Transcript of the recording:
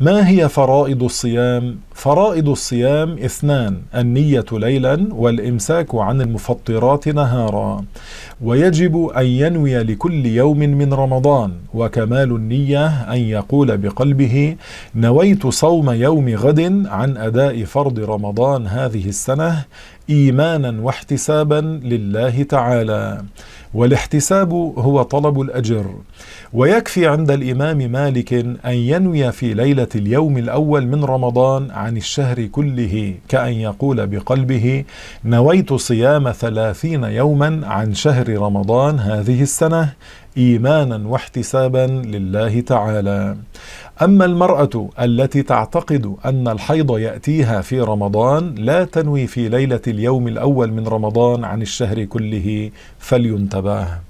ما هي فرائض الصيام؟ فرائض الصيام اثنان النية ليلا والإمساك عن المفطرات نهارا ويجب أن ينوي لكل يوم من رمضان وكمال النية أن يقول بقلبه نويت صوم يوم غد عن أداء فرض رمضان هذه السنة إيمانا واحتسابا لله تعالى والاحتساب هو طلب الأجر ويكفي عند الإمام مالك أن ينوي في ليلة اليوم الأول من رمضان عن الشهر كله كأن يقول بقلبه نويت صيام ثلاثين يوما عن شهر رمضان هذه السنة إيمانا واحتسابا لله تعالى أما المرأة التي تعتقد أن الحيض يأتيها في رمضان لا تنوي في ليلة اليوم الأول من رمضان عن الشهر كله فلينتبه